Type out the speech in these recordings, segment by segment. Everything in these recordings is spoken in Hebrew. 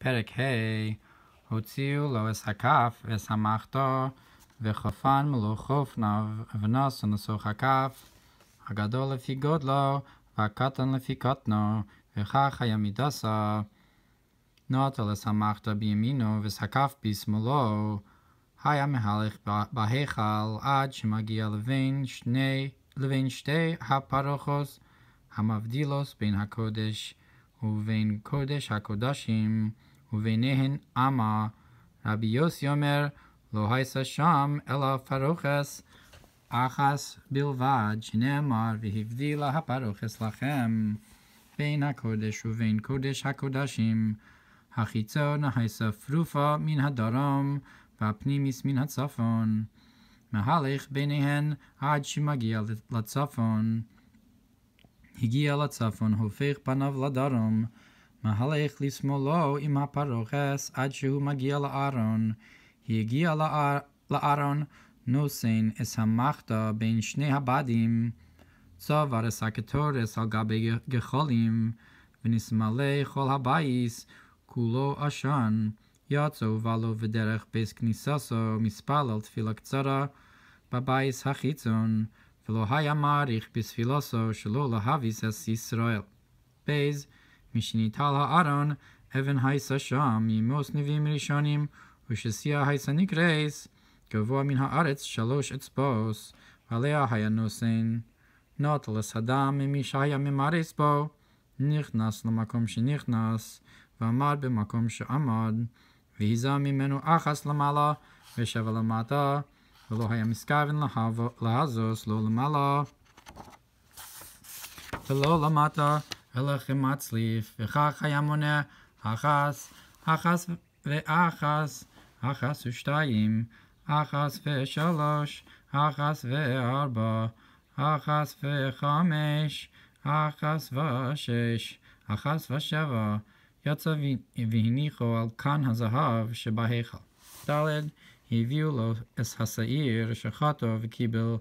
פרק ה' הוציאו לו את הכף ושמחתו וחופן מלוך חופניו ונסו נסוך הכף הגדול לפי גודלו והקטן לפי קטנו וכך היה מידסה נוטו לשמחתו בימינו וסקף בשמאלו היה מהלך בהיכל עד שמגיע לבין, שני, לבין שתי הפרוכוס המבדילוס בין הקודש ובין קודש הקודשים ובינהן אמה, רבי יוסי אומר, לא הייסה שם, אלא פרוכס, אחס בלבד, שנאמר, והבדילה הפרוכס לכם, בין הקודש ובין קודש הקודשים, החיצון הייסה פרופה מן הדרום, והפנימיס מן הצפון, מהלך ביניהן עד שמגיע לצפון. הגיע לצפון, הופך פניו לדרום, ובין הקודש הקודשים, מהלך לשמאלו עם הפרוכס עד שהוא מגיע לארון. הגיע לארון, נוסין אס המחתה בין שני הבדים. צובר אס הקטורס על גבי גחולים, ונשמאלי כל הבייס, כולו עשן. יוצאו ועלו בדרך ביס כניססו, מספל על תפילה קצרה בבייס החיצון, ולא היה מעריך בספילוסו שלא להביס אס ישראל. בייס משניטל הארון, אבן הייסה שם, ימוס נביאים ראשונים, וששיאה הייסה נקרס, גבוה מן הארץ שלוש אצבעות, ועליה היה נוסן. נוטלס הדם ממי שהיה ממרס בו, נכנס למקום שנכנס, ועמד במקום שעמד, והיזה ממנו אחס למעלה, ושב למטה, ולא היה מסכוון להזוס, לא למעלה, ולא למטה. הלחם מצליף, וכך היה מונע אחס, אחס ואחס, אחס ושתיים, אחס ושלוש, אחס וארבע, אחס וחמש, אחס ושש, אחס ושבע, יצא והניחו על כאן הזהב שבהיכל. ד' הביאו לו את השעיר שחטו וקיבל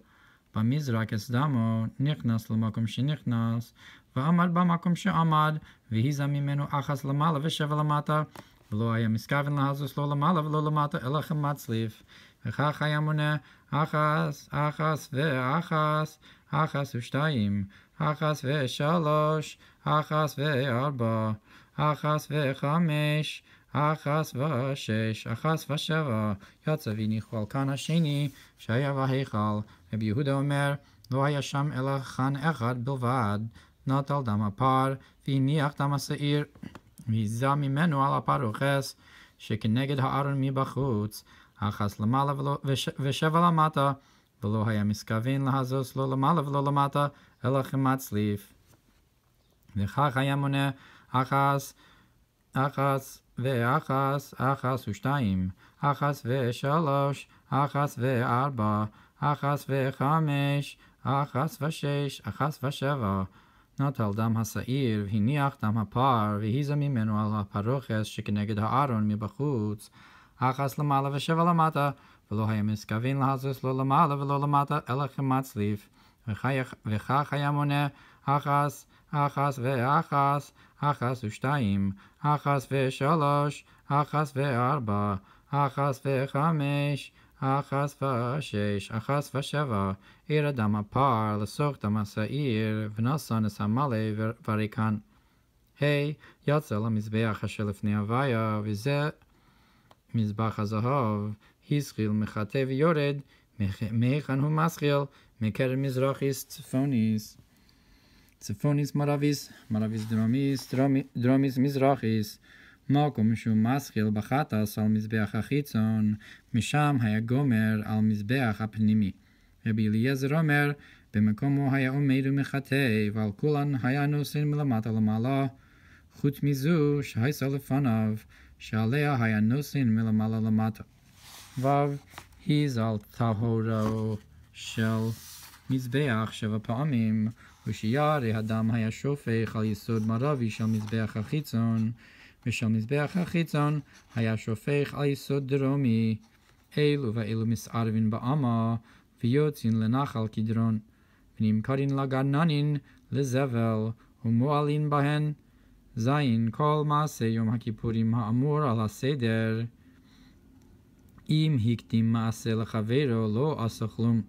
במזרק אסדמו, נכנס למקום שנכנס, ועמד במקום שעמד, והיזה ממנו אחס למעלה ושבע למטה, ולא היה מסכוון להזוס לא למעלה ולא למטה, אלא חמצליף. וכך היה מונה אחס, אחס ואחס, אחס ושתיים, אחס ושלוש, אחס וארבע, אחס וחמש, אחס ושש, אחס ושבע, יצא וניחו על כאן השני, שהיה והיכל. רבי יהודה אומר, לא היה שם אלא חן אחד בלבד, נטל דם הפר, והניח דם השעיר, והיזה ממנו על הפר רוכס, שכנגד הארון מבחוץ, אחס למעלה ולא, וש, ושבע למטה, ולא היה מסכוון להזוס לא למעלה ולא למטה, אלא כמצליף. וכך היה מונה אחס, אחס ואחס, אחס ושתיים, אחס ושלוש, אחס וארבע, אחס וחמש, אחס ושש, אחס ושבע. נטל דם השעיר, והניח דם הפר, והיזה ממנו על הפרוכס שכנגד הארון מבחוץ. אחס למעלה ושבע למטה, ולא היה מסכוון להזוס לא למעלה ולא למטה, אלא כמצליף. וכך היה מונה אחס אחס ואחס, אחס ושתיים, אחס ושלוש, אחס וארבע, אחס וחמש, אחס ושש, אחס ושבע, עיר אדם הפער, לסוך דם השעיר, ונוסון הסמלא וריקן. היי, יוצא למזבח אשר לפני הוויה, וזה מזבח הזהוב, היסחיל מחטא ויורד, מהיכן הוא מסחיל, מקרן מזרח איסט צפוניס. צפוניס מרביס, מרביס דרומיס, דרומיס מזרחיס. מקום שהוא מסחיל בחטס על מזבח החיצון, משם היה גומר על מזבח הפנימי. רבי אליעזר אומר, במקומו היה עומד ומחטא, ועל כולן היה נוסעים מלמטה למעלה, חוץ מזו שהייסה לפניו, שעליה היה נוסעים מלמעלה למטה. ו. היא זל טהורו של מזבח שבע פעמים, ושיערי הדם היה שופך על יסוד מרבי של מזבח החיצון, ושל מזבח החיצון היה שופך על יסוד דרומי. אלו ואלו מסערבין באמה, ויוצאין לנחל קדרון, ונמכרין לגננין לזבל, ומועלין בהן זין כל מעשה יום הכיפורים האמור על הסדר. אם הקדים מעשה לחברו, לא עשה כלום.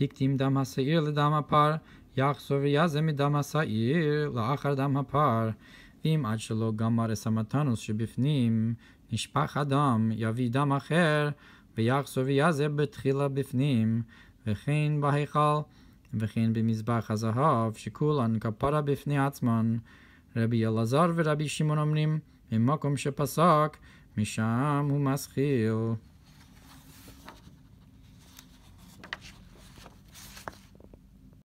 היקדים דם השעיר לדם הפר, יחזור ויזה מדם השעיר לאחר דם הפר. ואם עד שלא גמר הסמטנוס שבפנים, נשפך הדם, יביא דם אחר, ויחזור ויזה בתחילה בפנים, וכן בהיכל, וכן במזבח הזהב, שכולן כפרה בפני עצמן. רבי אלעזר ורבי שמעון אומרים, ממקום שפסק, משם הוא מסחיל.